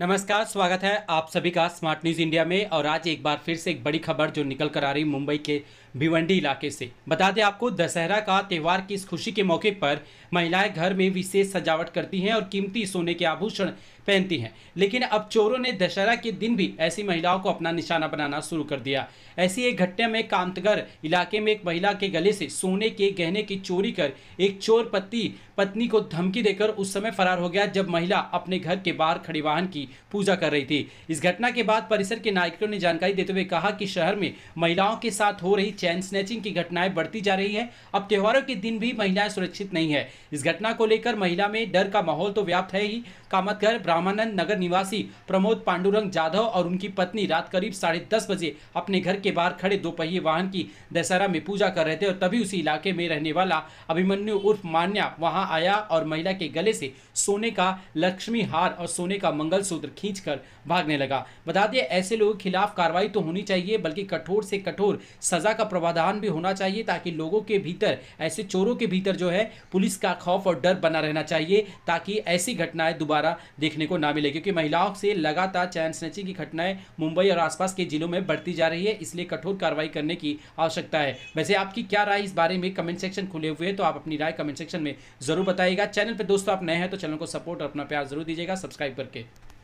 नमस्कार स्वागत है आप सभी का स्मार्ट न्यूज़ इंडिया में और आज एक बार फिर से एक बड़ी खबर जो निकल कर आ रही मुंबई के भिवंडी इलाके से बता दें आपको दशहरा का त्यौहार की इस खुशी के मौके पर महिलाएं घर में विशेष सजावट करती हैं और कीमती सोने के आभूषण पहनती हैं लेकिन अब चोरों ने दशहरा के दिन भी ऐसी महिलाओं को अपना निशाना बनाना शुरू कर दिया ऐसी एक घटना में कामतगर इलाके में एक महिला के गले से सोने के गहने की चोरी कर एक चोर पति पत्नी को धमकी देकर उस समय फरार हो गया जब महिला अपने घर के बाहर खड़ी वाहन की की पूजा कर रही थी इस घटना के बाद परिसर के नागरिकों ने जानकारी देते हुए कहा कि शहर में महिलाओं के साथ हो रही चैन स्नेचिंग की घटनाएं बढ़ती जा रही है अब त्योहारों के दिन भी महिलाएं सुरक्षित नहीं है इस घटना को लेकर महिला में डर का माहौल तो व्याप्त है ही कामतगर ब्राह्मणन नगर निवासी प्रमोद पांडुरंग जाधव और उनकी पत्नी रात करीब साढ़े दस बजे अपने घर के बाहर खड़े दोपहिए वाहन की दशहरा में पूजा कर रहे थे और तभी उसी इलाके में रहने वाला अभिमन्यु उर्फ मान्या वहां आया और महिला के गले से सोने का लक्ष्मी हार और सोने का मंगल सूत्र खींचकर भागने लगा बता दें ऐसे लोगों के खिलाफ कार्रवाई तो होनी चाहिए बल्कि कठोर से कठोर सजा का प्रावधान भी होना चाहिए ताकि लोगों के भीतर ऐसे चोरों के भीतर जो है पुलिस का खौफ और डर बना रहना चाहिए ताकि ऐसी घटनाएं दोबारा देखने को ना मिले क्योंकि महिलाओं से लगातार चैन स्नेचिंग की घटनाएं मुंबई और आसपास के जिलों में बढ़ती जा रही है इसलिए कठोर कार्रवाई करने की आवश्यकता है वैसे आपकी क्या राय इस बारे में कमेंट सेक्शन खुले हुए हैं तो आप अपनी राय कमेंट सेक्शन में जरूर बताइएगा चैनल पर दोस्तों आप नए हैं तो चैनल को सपोर्ट और अपना प्यार जरूर दीजिएगा सब्सक्राइब करके